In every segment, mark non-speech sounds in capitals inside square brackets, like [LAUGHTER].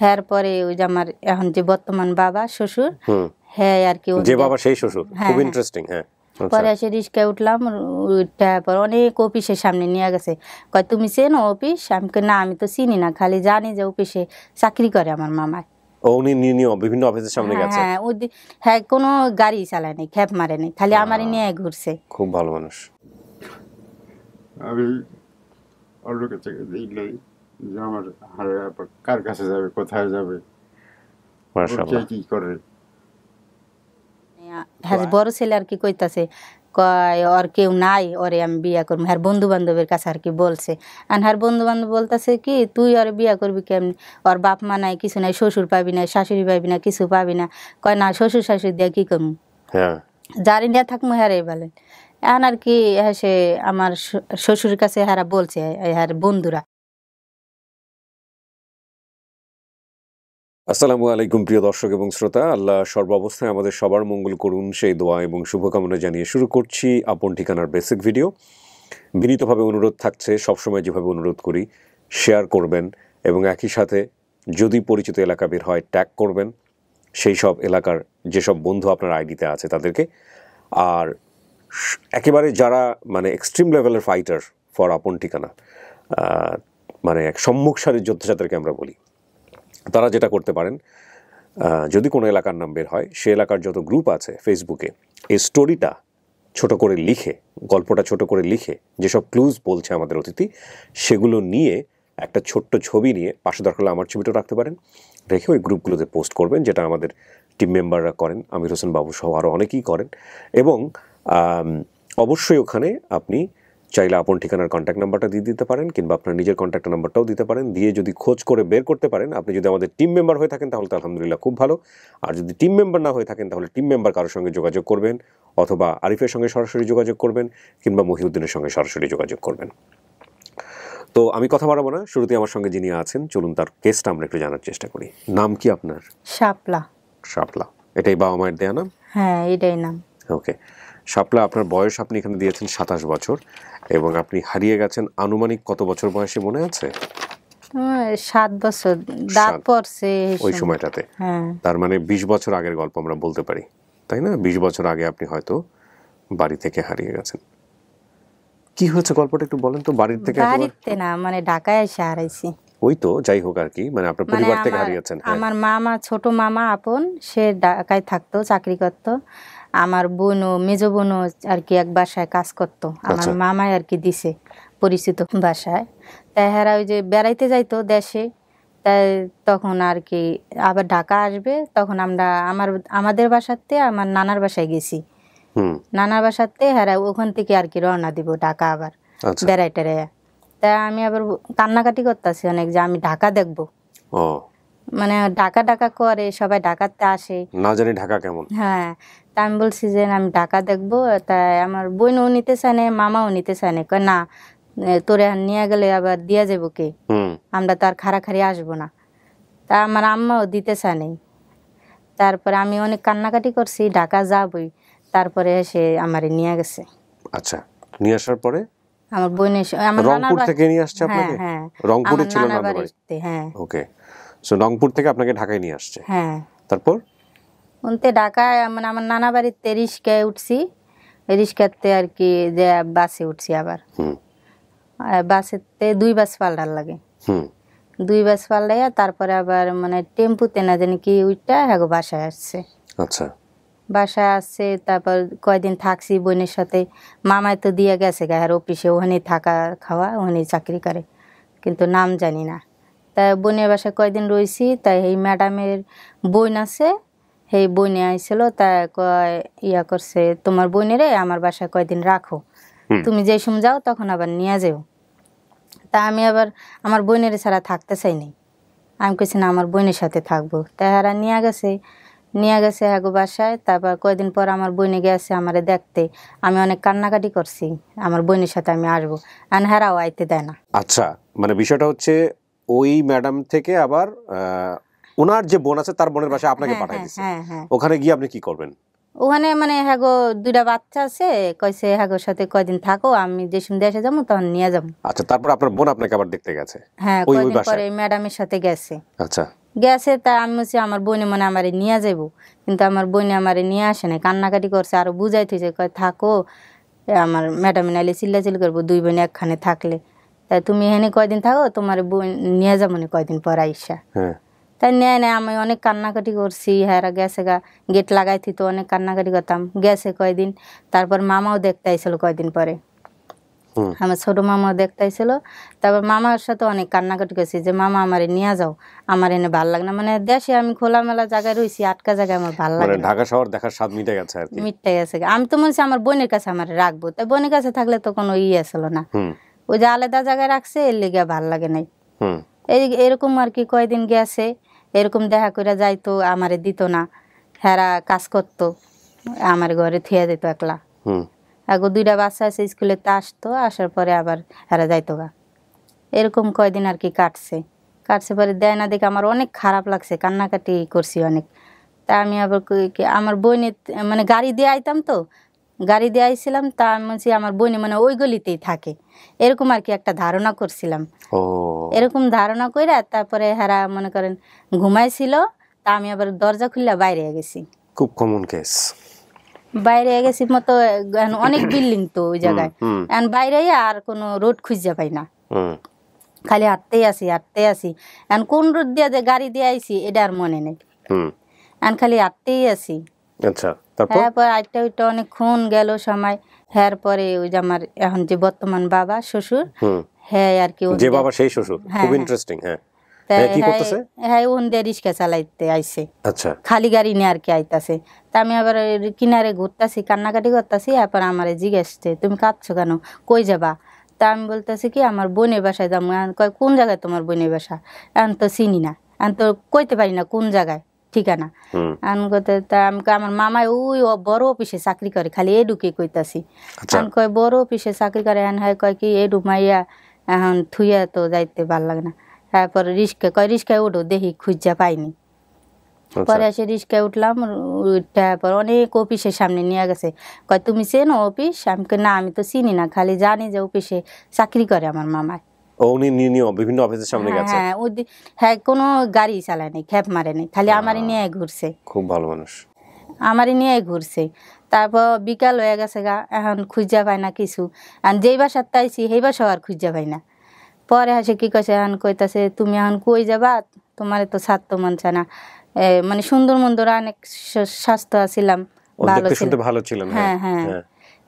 হ্যাঁ পরে ওই যে আমার এখন যে বর্তমান বাবা শ্বশুর হ্যাঁ আর কি যে বাবা সেই শ্বশুর হ্যাঁ, খুব ইন্টারেস্টিং হ্যাঁ, হ্যাঁ। আচ্ছা। পরে এসে রিস্কে উঠলাম পর অনেক অফিসের সামনে নিয়ে গেছে কয় তুমি চেন অফিস আমি না আমি তো চিনি না খালি জানি যে অফিসে চাকরি করে আমার মামায় উনি নিয়ে বিভিন্ন অফিসের সামনে গেছে হ্যাঁ ওই হ্যাঁ কোনো গাড়ি চালায় নাই খ্যাপ মারে নাই খালি আমারই নিয়ে ঘুরছে খুব ভালো মানুষ আমি অন্য কাছে যে আমার কার কাছে যাবে কোথায় যাবে কি করে বড় ছেলে আর কি কইতাছে কয় ওর কেউ নাই ওরে আমি বিয়া করবো বন্ধু বান্ধবের কাছে আর কি বলছে আর বন্ধু বান্ধব বলতেছে কি তুই বিয়া করবি কেমনি ওর বাপ মা নাই কিছু নাই শ্বশুর পাবি না শাশুড়ি পাবি না কিছু পাবি না কয় না শ্বশুর শাশুড়ি দিয়া কি করবো যার ইন্ডিয়া থাকবো রে বলেন আর কি সে আমার শ্বশুর কাছে হারা বলছে বন্ধুরা আসসালামু আলাইকুম প্রিয় দর্শক এবং শ্রোতা আল্লাহ সর্বাবস্থায় আমাদের সবার মঙ্গল করুন সেই দোয়া এবং শুভকামনা জানিয়ে শুরু করছি আপন ঠিকানার বেসিক ভিডিও বিনীতভাবে অনুরোধ থাকছে সবসময় যেভাবে অনুরোধ করি শেয়ার করবেন এবং একই সাথে যদি পরিচিত এলাকা বের হয় ট্যাগ করবেন সেই সব এলাকার যেসব বন্ধু আপনার আইডিতে আছে তাদেরকে আর একেবারে যারা মানে এক্সট্রিম লেভেলের ফাইটার ফর আপন ঠিকানা মানে এক সম্মুখ সারির যোদ্ধা যাদেরকে আমরা বলি তারা যেটা করতে পারেন যদি কোনো এলাকার নাম বের হয় সে এলাকার যত গ্রুপ আছে ফেসবুকে এই স্টোরিটা ছোট করে লিখে গল্পটা ছোট করে লিখে যেসব ক্লুজ বলছে আমাদের অতিথি সেগুলো নিয়ে একটা ছোট্ট ছবি নিয়ে পাশে দরকার হলে আমার ছবিটা রাখতে পারেন রেখে ওই গ্রুপগুলোতে পোস্ট করবেন যেটা আমাদের টিম মেম্বাররা করেন আমির হোসেন বাবু সহ আরও অনেকেই করেন এবং অবশ্যই ওখানে আপনি চাইলে আপন ঠিকানার কন্ট্যাক্ট নাম্বারটা দিয়ে দিতে পারেন কিংবা আপনার নিজের কন্ট্যাক্ট নাম্বারটাও দিতে পারেন দিয়ে যদি খোঁজ করে বের করতে পারেন আপনি যদি আমাদের টিম মেম্বার হয়ে থাকেন তাহলে তো আলহামদুলিল্লাহ খুব ভালো আর যদি টিম মেম্বার না হয়ে থাকেন তাহলে টিম মেম্বার কারোর সঙ্গে যোগাযোগ করবেন অথবা আরিফের সঙ্গে সরাসরি যোগাযোগ করবেন কিংবা মহিউদ্দিনের সঙ্গে সরাসরি যোগাযোগ করবেন তো আমি কথা বাড়াবো না শুরুতে আমার সঙ্গে যিনি আছেন চলুন তার কেসটা আমরা একটু জানার চেষ্টা করি নাম কি আপনার শাপলা শাপলা এটাই বাবা মায়ের দেয়া নাম হ্যাঁ এটাই নাম ওকে শাপলা আপনার বয়স আপনি এখানে দিয়েছেন সাতাশ বছর এবং আপনি হারিয়ে গেছেন আনুমানিক কত বছর বয়সে মনে আছে হ্যাঁ। তার মানে বিশ বছর আগের গল্প আমরা বলতে পারি তাই না বিশ বছর আগে আপনি হয়তো বাড়ি থেকে হারিয়ে গেছেন কি হয়েছে গল্পটা একটু বলেন তো বাড়ির থেকে না মানে ঢাকায় এসে হারাইছি ওই তো যাই হোক আর কি মানে আপনার মানে পরিবার থেকে হারিয়েছেন হ্যাঁ। আমার মামা ছোট মামা আপন সে ঢাকায় থাকতো চাকরি করতো আমার বোনও মেজ বোনও আর কি এক বাসায় কাজ করত আমার আচ্ছা। মামাই আর কি দিছে পরিচিত বাসায় তাহারা ওই যে বেড়াইতে যাইতো দেশে তাই তখন আর কি আবার ঢাকা আসবে তখন আমরা আমার আমাদের বাসাতে আমার নানার বাসায় গেছি নানার বাসাতে হ্যাঁ ওখান থেকে আর কি রওনা দিব ঢাকা আবার আচ্ছা। বেড়াইটারে তা আমি আবার কান্নাকাটি করতেছি অনেক যে আমি ঢাকা দেখবো মানে ঢাকা ঢাকা করে সবাই ঢাকাতে আসে না জানি ঢাকা কেমন হ্যাঁ তা আমি বলছি যে আমি ঢাকা দেখব তা আমার বোন ও নিতে চায় মামা ও নিতে চায় না কয় না তোরে নিয়ে গেলে আবার দিয়া যাব কে আমরা তার খারা খারি আসবো না তা আমার আম্মাও দিতে চায় নাই তারপরে আমি অনেক কান্নাকাটি করছি ঢাকা যাবই তারপরে সে আমার নিয়ে গেছে আচ্ছা নিয়ে আসার পরে আমার বোন এসে আমার রংপুর থেকে নিয়ে আসছে আপনাকে হ্যাঁ, হ্যাঁ। রংপুরে ছিল না বাড়িতে হ্যাঁ ওকে সো রংপুর থেকে আপনাকে ঢাকায় নিয়ে আসছে হ্যাঁ তারপর বলতে ঢাকায় মানে আমার নানা বাড়িতে রিক্সায় উঠছি রিক্সাতে আর কি যে বাসে উঠছি আবার বাসেতে দুই বাস পাল্টার লাগে দুই বাস পাল্টাইয়া তারপরে আবার মানে টেম্পুতে না জানি কি উইটা হ্যাঁ বাসায় আসছে আচ্ছা বাসায় আসছে তারপর কয়দিন থাকছি বোনের সাথে মামায় তো দিয়ে গেছে গায়ের অফিসে ওখানে থাকা খাওয়া ওখানে চাকরি করে কিন্তু নাম জানি না তা বোনের বাসায় কয়দিন রয়েছি তাই এই ম্যাডামের বোন আছে সেই বোনে আইছিল তাই কয় ইয়া করছে তোমার বোনেরে আমার বাসায় কয়দিন রাখো তুমি যেই সময় যাও তখন আবার নিয়ে যেও তা আমি আবার আমার বোনের ছাড়া থাকতে চাইনি আমি কেছি না আমার বোনের সাথে থাকবো তাই হারা নিয়ে গেছে নিয়ে গেছে হ্যাগো বাসায় তারপর কয়েকদিন পর আমার বোনে গেছে আমারে দেখতে আমি অনেক কান্নাকাটি করছি আমার বোনের সাথে আমি আসবো আর হেরাও আইতে দেয় না আচ্ছা মানে বিষয়টা হচ্ছে ওই ম্যাডাম থেকে আবার ওনার যে বোন আছে তার বোনের বাসায় আপনাকে হ্যাঁ, পাঠাই হ্যাঁ, দিচ্ছে হ্যাঁ, ওখানে গিয়ে আপনি কি করবেন ওখানে মানে হ্যাগো দুইটা বাচ্চা আছে কইছে হ্যাগোর সাথে কয়দিন থাকো আমি যে সুন্দর এসে যাবো তখন নিয়ে যাবো আচ্ছা তারপর আপনার বোন আপনাকে আবার দেখতে গেছে হ্যাঁ কয়দিন পরে ম্যাডামের সাথে গেছে আচ্ছা গেছে তা আমি বলছি আমার বোনে মনে আমারে নিয়ে যাবো কিন্তু আমার বোনে আমারে নিয়ে আসে না কান্নাকাটি করছে আরো বুঝাইতেছে কয় থাকো আমার ম্যাডাম নাইলে চিল্লাচিল করবো দুই বোন একখানে থাকলে তাই তুমি এখানে কয়দিন থাকো তোমার বোন নিয়ে যাবো কয়দিন পর আইসা হ্যাঁ। তাই নেয় নেয় আমি অনেক কান্নাকাটি করছি হ্যাঁ গ্যাসে গা গেট লাগাই তো অনেক কান্নাকাটি করতাম গেছে কয়দিন তারপর মামাও দেখতে আইছিল কয়দিন পরে আমার ছোট মামাও দেখতে আইছিল তারপর মামার সাথে অনেক কান্নাকাটি করছি যে মামা আমার নিয়ে যাও আমার এনে ভাল লাগে না মানে দেশে আমি খোলামেলা জায়গায় রয়েছি আটকা জায়গায় আমার ভাল মানে লাগে ঢাকা শহর দেখার স্বাদ মিটে গেছে মিটে গেছে আমি তো মনে আমার বোনের কাছে আমার রাখবো তাই বোনের কাছে থাকলে তো কোনো ইয়ে আসলো না ওই যে আলাদা জায়গায় রাখছে এর লিগে ভাল লাগে নাই এই এরকম আর কি কয়দিন গেছে এরকম দেখা করে যাইতো আমারে দিত না হেরা কাজ করতো আমার ঘরে থিয়া যেত একলা আগে দুইটা বাচ্চা আছে স্কুলে তা আসতো আসার পরে আবার হেরা যাইতো গা এরকম কয়দিন আর কি কাটছে কাটছে পরে দেয় না দেখে আমার অনেক খারাপ লাগছে কান্নাকাটি করছি অনেক তা আমি আবার আমার বইনে মানে গাড়ি দিয়ে আইতাম তো গাড়ি দিয়ে আইছিলাম তা আমি আমার বোন মানে ওই গলিতেই থাকে এরকম আর কি একটা ধারণা করছিলাম এরকম ধারণা করে তারপরে হারা মনে করেন ঘুমাইছিল তা আমি আবার দরজা খুললে বাইরে গেছি খুব কমন কেস বাইরে গেছি মতো অনেক বিল্ডিং তো ওই জায়গায় এখন বাইরে আর কোনো রোড খুঁজে পাই না খালি হাঁটতেই আসি হাঁটতেই আসি এখন কোন রোড দিয়ে যে গাড়ি দিয়ে আইছি এটা আর মনে নেই এখন খালি হাঁটতেই আসি আচ্ছা তারপর আরেকটা ওইটা অনেকক্ষণ গেল সময় হ্যার পরে ওই যে আমার এখন যে বর্তমান বাবা শ্বশুর হ্যাঁ আর কি যে বাবা সেই শ্বশুর হ্যাঁ, খুব ইন্টারেস্টিং হ্যাঁ আমার বোনের বাসায় যাবো কোন জায়গায় তোমার বোনের বাসা এখন তো চিনি না এখন তো কইতে পারি না কোন জায়গায় ঠিকানা আন কতে তা আমকে আমার মামাই ওই বড় অফিসে চাকরি করে খালি এডুকে কইতাছি আচ্ছা। আন কয় বড় অফিসে চাকরি করে এন হয় কয় কি এডু মাইয়া এখন থুইয়া তো যাইতে ভাল লাগে না তারপর রিস্কা কয় রিস্কায় উঠো দেখি খুঁজা পাইনি আচ্ছা। পরে এসে রিস্কায় উঠলাম তারপর অনেক অফিসের সামনে নিয়ে গেছে কয় তুমি চেনো অফিস আমাকে না আমি তো চিনি না খালি জানি যে অফিসে চাকরি করে আমার মামায় হ্যাঁ, হ্যাঁ, খুঁজা না কিছু খুঁজা না পরে হাসে কি কইছে এখন কইতাছে তুমি এখন কই যাবা তোমার তো স্বার্থ মানছে না মানে সুন্দর মন্দর অনেক স্বাস্থ্য আসিলাম ভালো ছিল ভালো ছিল হ্যাঁ হ্যাঁ হ্যাঁ,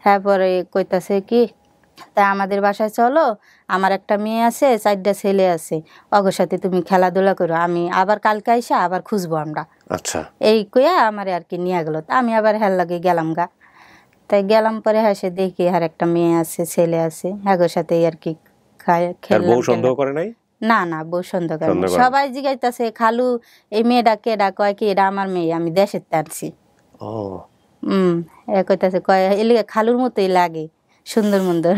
হ্যাঁ। পরে কইতাছে কি তাই আমাদের বাসায় চলো আমার একটা মেয়ে আছে চারটা ছেলে আছে অগর সাথে তুমি খেলাধুলা করো আমি আবার কালকে আইসা আবার খুঁজবো আমরা আচ্ছা এই কইয়া আমার আর কি নিয়ে গেলো আমি আবার হ্যার লাগে গেলাম গা তাই গেলাম পরে হ্যাঁ দেখি আর একটা মেয়ে আছে ছেলে আছে হ্যাগোর সাথে আর কি না না বউ সন্দেহ করে সবাই জিজ্ঞাসাছে খালু এই মেয়েটা কেডা কয় কি এটা আমার মেয়ে আমি দেশের তারছি হম হুম এ কইতাছে কয় এলে খালুর মতোই লাগে সুন্দর মুন্দর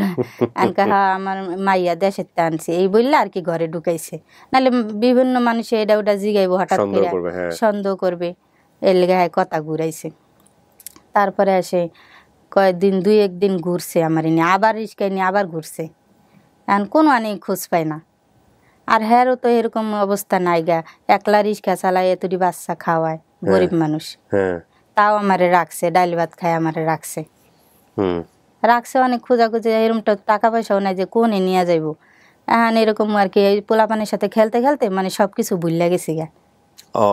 আনকা হা আমার মাইয়া দেশের আনছে এই বললে আর কি ঘরে ঢুকাইছে নাহলে বিভিন্ন মানুষে এটা ওটা জিগাইবো হঠাৎ করে হ্যাঁ। সন্দেহ করবে এর লেগে হ্যাঁ কথা ঘুরাইছে তারপরে আসে কয়েকদিন দুই একদিন ঘুরছে আমার এনে আবার রিস্কায় নিয়ে আবার ঘুরছে এখন কোনো আনি খোঁজ পায় না আর হ্যারও তো এরকম অবস্থা নাই গা একলা রিস্কা চালায় এতটি বাচ্চা খাওয়ায় হ্যাঁ। গরিব মানুষ তাও আমারে রাখছে ডাইল ভাত খায় আমারে রাখছে হুম রাখছে অনেক খোঁজাখুঁজি এরকমটা টাকা পয়সাও নাই যে কোনে নিয়ে যাইব হ্যাঁ এরকম আর কি এই পোলাপানের সাথে খেলতে খেলতে মানে সব কিছু ভুল গেছি গা ও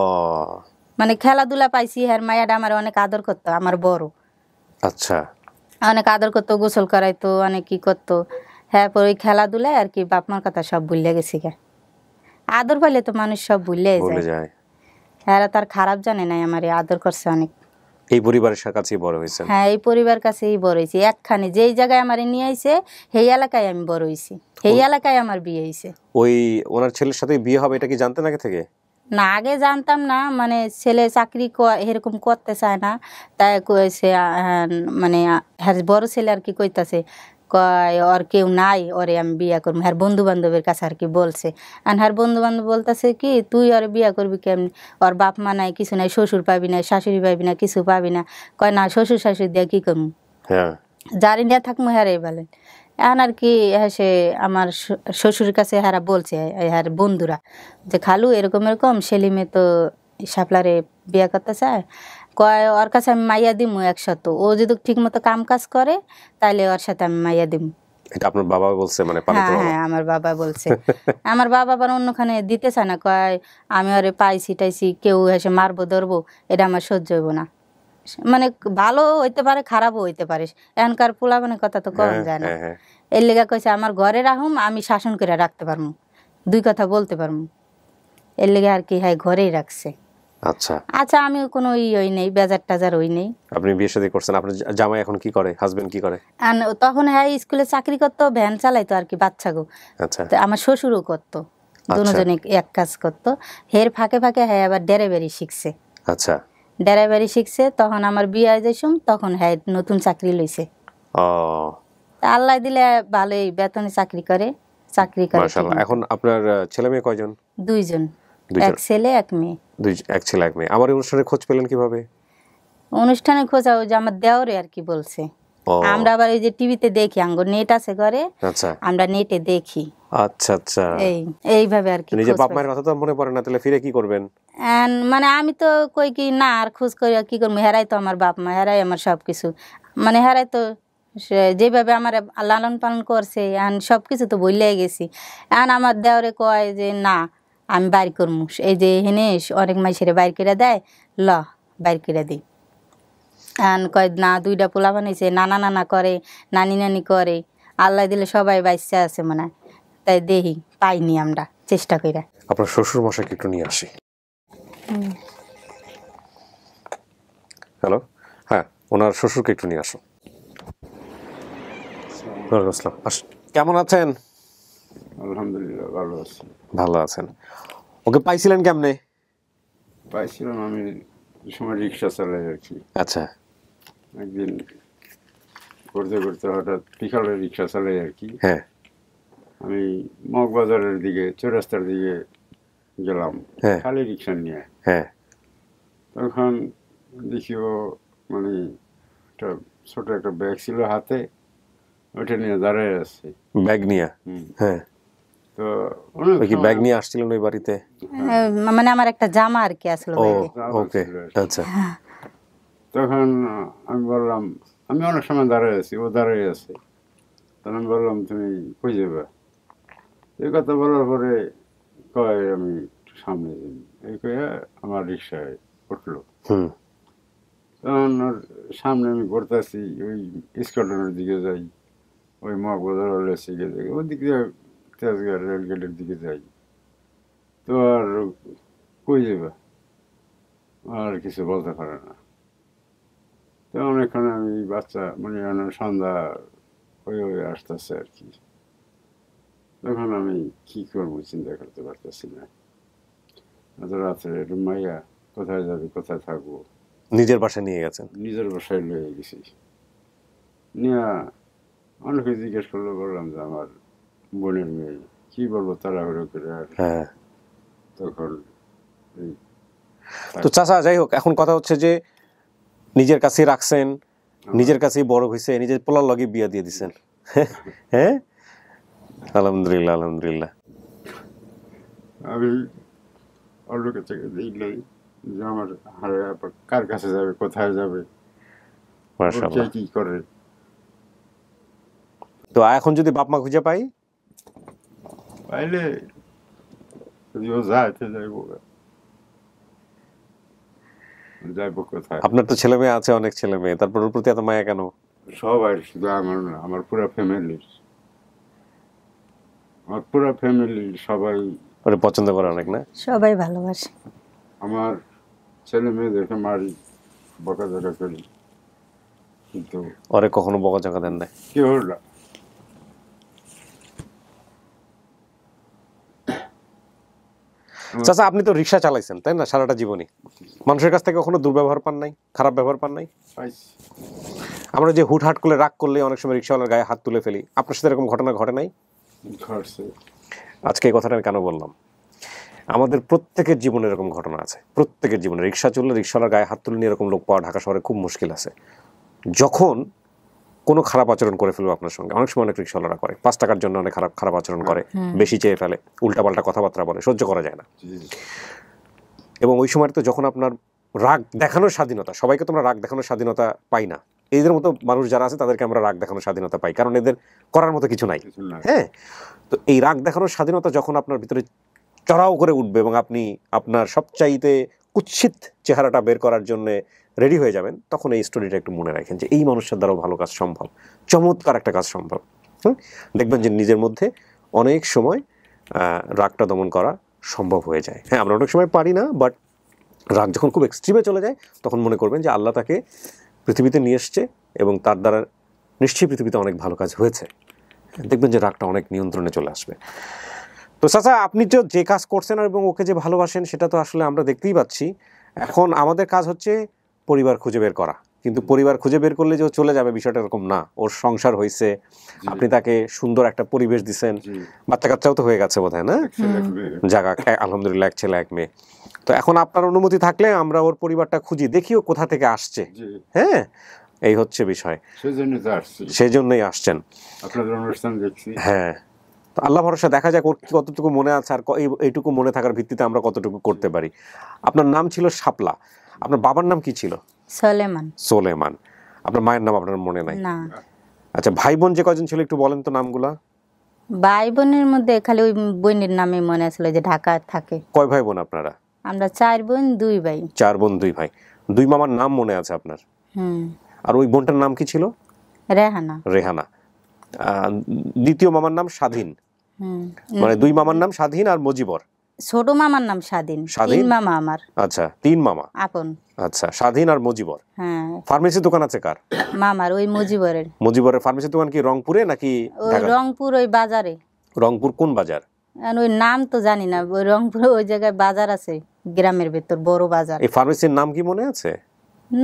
মানে খেলাধুলা পাইছি আর মায়াটা আমার অনেক আদর করতো আমার বড় আচ্ছা অনেক আদর করতো গোসল করাইতো অনেক কি করতো হ্যাঁ পর ওই খেলাধুলায় আর কি বাপ মার কথা সব ভুল গেছি গা আদর পাইলে তো মানুষ সব ভুলে যায় হ্যাঁ তার খারাপ জানে নাই আমার আদর করছে অনেক এই পরিবারের কাছেই বড় হয়েছে হ্যাঁ এই পরিবার কাছেই বড় হয়েছে একখানে যেই জায়গায় আমার নিয়ে আইছে সেই এলাকায় আমি বড় হয়েছি সেই এলাকায় আমার বিয়ে হয়েছে ওই ওনার ছেলের সাথে বিয়ে হবে এটা কি জানতেন আগে থেকে না আগে জানতাম না মানে ছেলে চাকরি এরকম করতে চায় না তাই কয়েছে হ্যাঁ, মানে হ্যাঁ, বড় ছেলে আর কি কইতাছে কয় ওর কেউ নাই ওরে আমি বিয়া করবো আর বন্ধু বান্ধবের কাছে আর কি বলছে আর হ্যার বন্ধু বান্ধব বলতেছে কি তুই ওর বিয়া করবি কেমনি ওর বাপ মা নাই কিছু নাই শ্বশুর পাবি না শাশুড়ি পাবি না কিছু পাবি না কয় না শ্বশুর শাশুড়ি দিয়া কি করবো হ্যাঁ। যারি নিয়ে থাকবো হ্যারে বলেন এন আর কি হ্যাঁ, সে আমার শ্বশুরের কাছে হারা বলছে হার বন্ধুরা যে খালু এরকম এরকম সেলিমে তো সাপলারে বিয়া করতে চায় কয় ওর কাছে আমি মাইয়া দিমু একশত ও যদি ঠিক মতো কাম কাজ করে তাহলে ওর সাথে আমি মাইয়া দিমু এটা আপনার বাবা বলছে মানে হ্যাঁ হ্যাঁ আমার বাবা বলছে [LAUGHS] আমার বাবা আবার অন্যখানে দিতেছে না কয় আমি আরে পাইছি টাইছি কেউ এসে মারবো ধরবো এটা আমার সহ্য হইব না মানে ভালো হইতে পারে খারাপও হইতে পারে এখনকার পোলাবানের কথা তো কম যায় হ্যাঁ, হ্যাঁ, না হ্যাঁ। এর লেগা কইছে আমার ঘরে রাখুম আমি শাসন করে রাখতে পারবো দুই কথা বলতে পারবো এর লেগে আর কি হ্যাঁ ঘরেই রাখছে আচ্ছা আচ্ছা আমি কোনো ই ওই নেই টাজার ওই নেই আপনি বিয়ে শাদী করছেন আপনার জামাই এখন কি করে হাজবেন্ড কি করে তখন হ্যাঁ স্কুলে চাকরি করতো ভ্যান চালাইতো আর কি বাচ্চা গো আচ্ছা আমার শ্বশুরও করতো আচ্ছা। দুজনে এক কাজ করতো হের ফাঁকে ফাঁকে হ্যাঁ আবার শিখছে আচ্ছা শিখছে তখন আমার বিয়ে যাইসুম তখন হ্যাঁ নতুন চাকরি লইছে ও আল্লাহ দিলে ভালোই বেতনে চাকরি করে চাকরি করে এখন আপনার ছেলে মেয়ে কয়জন দুইজন এক ছেলে এক মেয়ে দুই এক ছেলে এক মেয়ে আমার অনুষ্ঠানে খোঁজ পেলেন কিভাবে অনুষ্ঠানে খোঁজ যে আমার দেওরে আর কি বলছে আমরা আবার যে টিভিতে দেখি নেট আছে ঘরে আচ্ছা। আমরা নেটে দেখি আচ্ছা আচ্ছা এই এইভাবে আর কি নিজে বাপ মায়ের কথা তো মনে পড়ে না তাহলে ফিরে কি করবেন মানে আমি তো কই কি না আর খোঁজ করি কি করবো হেরাই তো আমার বাপ মা হেরাই আমার সবকিছু মানে হেরাই তো যেভাবে আমার লালন পালন করছে এখন সবকিছু তো বললে গেছি এখন আমার দেওরে কয় যে না আমি বাইর করম এই যে এখানে অনেক মাইসেরে বাইর করে দেয় ল বাইর করে দিই আন কয় না দুইটা পোলা বানিয়েছে নানা নানা করে নানি নানি করে আল্লাহ দিলে সবাই বাইসে আছে মনে হয় তাই দেখি পাইনি আমরা চেষ্টা করে আপনার শ্বশুর মশাকে একটু নিয়ে আসি হ্যালো হ্যাঁ ওনার শ্বশুরকে একটু নিয়ে আসো কেমন আছেন আলহামদুলিল্লাহ ভালো আছি ভালো আছেন ওকে পাইছিলেন কেমনে পাইছিলাম আমি সময় রিক্সা চালাই আর কি আচ্ছা একদিন করতে করতে হঠাৎ বিকালে রিক্সা চালাই আর কি হ্যাঁ আমি মগবাজারের দিকে চৌরাস্তার দিকে গেলাম হ্যাঁ। খালি রিক্সা নিয়ে হ্যাঁ তখন দেখিও মানে একটা ছোট একটা ব্যাগ ছিল হাতে ওইটা নিয়ে দাঁড়ায় আছে ব্যাগ নিয়ে হ্যাঁ কি ব্যাগ নিয়ে ওই বাড়িতে হ্যাঁ, মানে আমার একটা জামা আর কি আচ্ছা তখন আমি বললাম আমি অনেক সময় দাঁড়িয়ে আছি ও দাঁড়িয়ে আছে তখন আমি বললাম তুমি কই এই কথা বলার পরে কয় আমি সামনে এই কয়ে আমার রিক্সায় উঠলো তখন ওর সামনে আমি ঘুরতেছি ওই স্কটনের দিকে যাই ওই মগ বাজার ওই দিয়ে হাঁটতে আজকে রেলগেটের দিকে যাই তো আর কই যাবে আর কিছু বলতে পারে না তো অনেকক্ষণ আমি বাচ্চা মানে অনেক সন্ধ্যা হয়ে হয়ে আসতেছে আর কি তখন আমি কী করবো চিন্তা করতে পারতেছি না এত রাত্রে রুমাইয়া কোথায় যাবি কোথায় থাকবো নিজের বাসায় নিয়ে গেছেন নিজের বাসায় নিয়ে গেছি নিয়ে অনেকে জিজ্ঞেস করলে বললাম যে আমার বোনের কি বলবো তাড়াহুড়ো করে হ্যাঁ তখন তো চাষা যাই হোক এখন কথা হচ্ছে যে নিজের কাছে রাখছেন হ্যাঁ। নিজের কাছেই বড় হয়েছে নিজের পোলার লগে বিয়া দিয়ে দিছেন [LAUGHS] হ্যাঁ আলহামদুলিল্লাহ আলহামদুলিল্লাহ আমি অন্য কাছে দিই নাই যে আমার কার কাছে যাবে কোথায় যাবে কি করে তো এখন যদি বাপ মা খুঁজে পাই পাইলে যদিও আপনার তো ছেলে মেয়ে আছে অনেক ছেলে মেয়ে তারপর ওর প্রতি এত মায়া কেন সবাই শুধু আমার না আমার পুরো ফ্যামিলির আমার পুরো ফ্যামিলি সবাই ওরে পছন্দ করে অনেক না সবাই ভালোবাসে আমার ছেলে মেয়ে দেখে মারি বকাঝকা করি কিন্তু ওরে কখনো বকা বকাঝকা দেন না কি হলো চাচা আপনি তো রিক্সা চালাইছেন তাই না সারাটা জীবনে মানুষের কাছ থেকে কখনো দুর্ব্যবহার পান নাই খারাপ ব্যবহার পান নাই আমরা যে হুটহাট করে রাগ করলে অনেক সময় রিক্সাওয়ালার গায়ে হাত তুলে ফেলি আপনার সাথে এরকম ঘটনা ঘটে নাই আজকে এই কথাটা আমি কেন বললাম আমাদের প্রত্যেকের জীবনে এরকম ঘটনা আছে প্রত্যেকের জীবনে রিক্সা চললে রিক্সাওয়ালার গায়ে হাত তুলে নিয়ে এরকম লোক পাওয়া ঢাকা শহরে খুব মুশকিল আছে যখন কোনো খারাপ আচরণ করে ফেলবে আপনার সঙ্গে অনেক সময় অনেক রিক্সাওয়ালারা করে পাঁচ টাকার জন্য অনেক খারাপ খারাপ আচরণ করে বেশি চেয়ে ফেলে উল্টাপাল্টা কথাবার্তা বলে সহ্য করা যায় না এবং ওই সময় তো যখন আপনার রাগ দেখানোর স্বাধীনতা সবাইকে তোমরা রাগ দেখানোর স্বাধীনতা পাই না এদের মতো মানুষ যারা আছে তাদেরকে আমরা রাগ দেখানোর স্বাধীনতা পাই কারণ এদের করার মতো কিছু নাই হ্যাঁ তো এই রাগ দেখানোর স্বাধীনতা যখন আপনার ভিতরে চড়াও করে উঠবে এবং আপনি আপনার সবচাইতে কুচ্ছিত চেহারাটা বের করার জন্যে রেডি হয়ে যাবেন তখন এই স্টোরিটা একটু মনে রাখেন যে এই মানুষের দ্বারাও ভালো কাজ সম্ভব চমৎকার একটা কাজ সম্ভব হুম দেখবেন যে নিজের মধ্যে অনেক সময় রাগটা দমন করা সম্ভব হয়ে যায় হ্যাঁ আমরা অনেক সময় পারি না বাট রাগ যখন খুব এক্সট্রিমে চলে যায় তখন মনে করবেন যে আল্লাহ তাকে পৃথিবীতে নিয়ে এসছে এবং তার দ্বারা নিশ্চয়ই পৃথিবীতে অনেক ভালো কাজ হয়েছে দেখবেন যে রাগটা অনেক নিয়ন্ত্রণে চলে আসবে তো চাচা আপনি তো যে কাজ করছেন এবং ওকে যে ভালোবাসেন সেটা তো আসলে আমরা দেখতেই পাচ্ছি এখন আমাদের কাজ হচ্ছে পরিবার খুঁজে বের করা কিন্তু পরিবার খুঁজে বের করলে যে চলে যাবে বিষয়টা এরকম না ওর সংসার হয়েছে আপনি তাকে সুন্দর একটা পরিবেশ দিচ্ছেন বাচ্চা কাচ্চাও তো হয়ে গেছে বোধ না জায়গা আলহামদুলিল্লাহ এক ছেলে এক মেয়ে তো এখন আপনার অনুমতি থাকলে আমরা ওর পরিবারটা খুঁজি দেখিও কোথা থেকে আসছে হ্যাঁ এই হচ্ছে বিষয় সেই জন্যই আসছেন হ্যাঁ তো আল্লাহ ভরসা দেখা যাক ওর কতটুকু মনে আছে আর এইটুকু মনে থাকার ভিত্তিতে আমরা কতটুকু করতে পারি আপনার নাম ছিল শাপলা আপনার বাবার নাম কি ছিল সোলেমান সোলেমান আপনার মায়ের নাম আপনার মনে নাই না আচ্ছা ভাই বোন যে কজন ছিল একটু বলেন তো নামগুলা ভাই বোনের মধ্যে খালি ওই বোনের নামে মনে আসলো যে ঢাকা থাকে কয় ভাই বোন আপনারা আমরা চার বোন দুই ভাই চার বোন দুই ভাই দুই মামার নাম মনে আছে আপনার হুম আর ওই বোনটার নাম কি ছিল রেহানা রেহানা দ্বিতীয় মামার নাম স্বাধীন মানে দুই মামার নাম স্বাধীন আর মজিবর ছোট মামার নাম স্বাধীন স্বাধীন মামা আমার আচ্ছা তিন মামা আপন আচ্ছা স্বাধীন আর মজিবর হ্যাঁ ফার্মেসি দোকান আছে কার মামার ওই মজিবরের মজিবরের ফার্মেসি দোকান কি রংপুরে নাকি ওই রংপুর ওই বাজারে রংপুর কোন বাজার ওই নাম তো জানি না ওই রংপুর ওই জায়গায় বাজার আছে গ্রামের ভেতর বড় বাজার এই ফার্মেসির নাম কি মনে আছে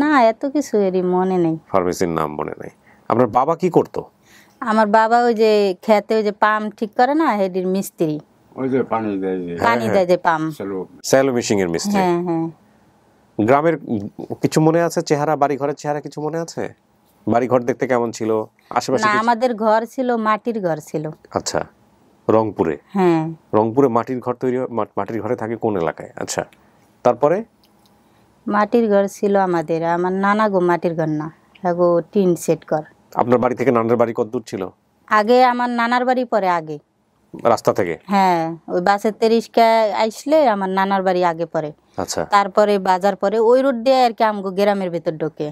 না এত কিছু এরই মনে নেই ফার্মেসির নাম মনে নেই আপনার বাবা কি করতো আমার বাবা ওই যে খেতে ওই যে পাম্প ঠিক করে না হেডির মিস্ত্রি হ্যাঁ, হ্যাঁ, হ্যাঁ, গ্রামের কিছু মনে আছে চেহারা বাড়ি ঘরের চেহারা কিছু মনে আছে বাড়ি ঘর দেখতে কেমন ছিল আশেপাশে আমাদের ঘর ছিল মাটির ঘর ছিল আচ্ছা রংপুরে হ্যাঁ রংপুরে মাটির ঘর তৈরি মাটির ঘরে থাকে কোন এলাকায় আচ্ছা তারপরে মাটির ঘর ছিল আমাদের আমার নানা গো মাটির ঘর না গো টিন সেট কর আপনার বাড়ি থেকে নানার বাড়ি কত দূর ছিল আগে আমার নানার বাড়ি পরে আগে রাস্তা থেকে হ্যাঁ ওই বাসে তেরিশকা আইসলে আমার নানার বাড়ি আগে পরে আচ্ছা তারপরে বাজার পরে ওই রোড দিয়ে আর কি আমগো গ্রামের ভিতর ঢোকে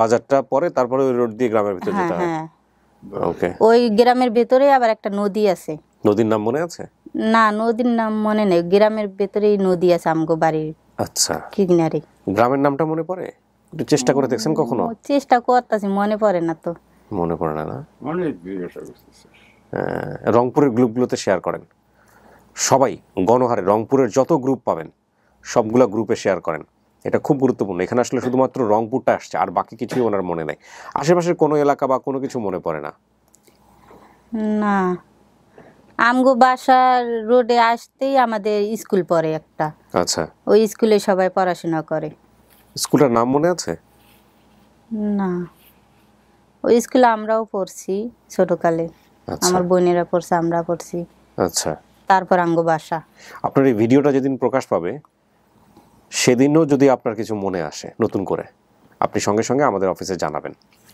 বাজারটা পরে তারপরে ওই রোড দিয়ে গ্রামের ভিতর যেতে হ্যাঁ, হয় হ্যাঁ। ওকে ওই গ্রামের ভিতরে আবার একটা নদী আছে নদীর নাম মনে আছে না নদীর নাম মনে নেই গ্রামের ভিতরেই নদী আছে আমগো বাড়ির আচ্ছা কিনারে গ্রামের নামটা মনে পড়ে একটু চেষ্টা করে দেখছেন কখনো চেষ্টা করতেছি মনে পড়ে না তো মনে পড়ে না না মনে রংপুরের গ্রুপগুলোতে শেয়ার করেন সবাই গণহারে রংপুরের যত গ্রুপ পাবেন সবগুলো গ্রুপে শেয়ার করেন এটা খুব গুরুত্বপূর্ণ এখানে আসলে শুধুমাত্র রংপুরটা আসছে আর বাকি কিছুই ওনার মনে নেই আশেপাশের কোনো এলাকা বা কোনো কিছু মনে পড়ে না না আমগো বাসার রোডে আসতেই আমাদের স্কুল পড়ে একটা আচ্ছা ওই স্কুলে সবাই পড়াশোনা করে স্কুলটার নাম মনে আছে না ওই স্কুলে আমরাও পড়ছি ছোটকালে আচ্ছা। আমার বোনেরা পড়ছে আমরা পড়ছি আচ্ছা তারপর আঙ্গ বাসা আপনার এই ভিডিওটা যেদিন প্রকাশ পাবে সেদিনও যদি আপনার কিছু মনে আসে নতুন করে আপনি সঙ্গে সঙ্গে আমাদের অফিসে জানাবেন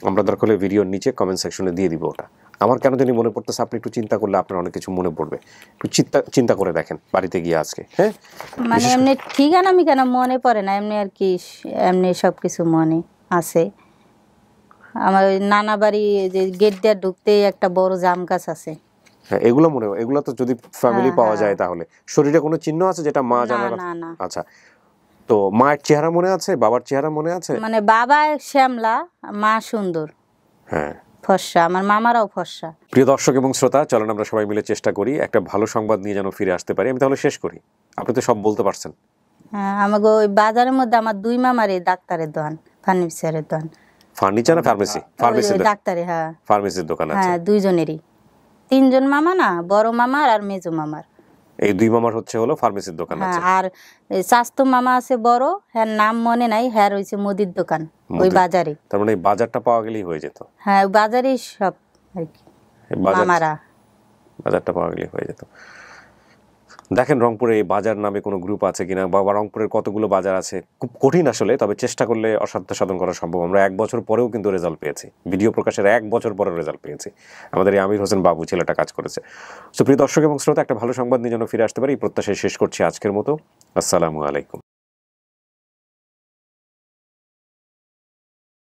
আমরা দরকার হলে ভিডিওর নিচে কমেন্ট সেকশনে দিয়ে দিব ওটা আমার কেন যদি মনে পড়তেছে আপনি একটু চিন্তা করলে আপনার অনেক কিছু মনে পড়বে একটু চিন্তা চিন্তা করে দেখেন বাড়িতে গিয়ে আজকে হ্যাঁ মানে এমনি ঠিক আমি কেন মনে পড়ে না এমনি আর কি এমনি সব কিছু মনে আছে আমার নানা বাড়ি যে গেট দিয়ে ঢুকতেই একটা বড় জাম গাছ আছে হ্যাঁ এগুলো মনে হয় এগুলো তো যদি ফ্যামিলি পাওয়া হ্যাঁ। যায় তাহলে শরীরে কোনো চিহ্ন আছে যেটা মা জানার আচ্ছা তো মায়ের চেহারা মনে আছে বাবার চেহারা মনে আছে মানে বাবা শ্যামলা মা সুন্দর হ্যাঁ ফর্সা আমার মামারাও ফর্সা প্রিয় দর্শক এবং শ্রোতা চলেন আমরা সবাই মিলে চেষ্টা করি একটা ভালো সংবাদ নিয়ে যেন ফিরে আসতে পারি আমি তাহলে শেষ করি আপনি তো সব বলতে পারছেন হ্যাঁ আমাকে ওই বাজারের মধ্যে আমার দুই মামারে ডাক্তারের দোয়ান ফার্নিচারের দোয়ান ফার্নিচার না ফার্মেসি ফার্মেসি ডাক্তারে হ্যাঁ ফার্মেসির দোকান আছে আচ্ছা। হ্যাঁ দুইজনেরই তিনজন মামা না বড় মামার আর মেজো মামার এই দুই মামার হচ্ছে হলো ফার্মেসির দোকান হ্যাঁ, আছে আচ্ছা। আর স্বাস্থ্য মামা আছে বড় হ্যাঁ নাম মনে নাই হ্যাঁ রয়েছে মুদির দোকান ওই বাজারে তার মানে বাজারটা পাওয়া গেলেই হয়ে যেত হ্যাঁ বাজারেই সব আর কি মামারা বাজারটা পাওয়া গেলেই হয়ে যেত দেখেন রংপুরে এই বাজার নামে কোনো গ্রুপ আছে কিনা বা রংপুরের কতগুলো বাজার আছে খুব কঠিন আসলে তবে চেষ্টা করলে অসাধ্য সাধন করা সম্ভব আমরা এক বছর পরেও কিন্তু রেজাল্ট পেয়েছি ভিডিও প্রকাশের এক বছর পরেও রেজাল্ট পেয়েছি আমাদের এই আমির হোসেন বাবু ছেলেটা কাজ করেছে তো প্রিয় দর্শক এবং শ্রোতা একটা ভালো সংবাদ নিয়ে যেন ফিরে আসতে পারি এই প্রত্যাশায় শেষ করছি আজকের মতো আসসালামু আলাইকুম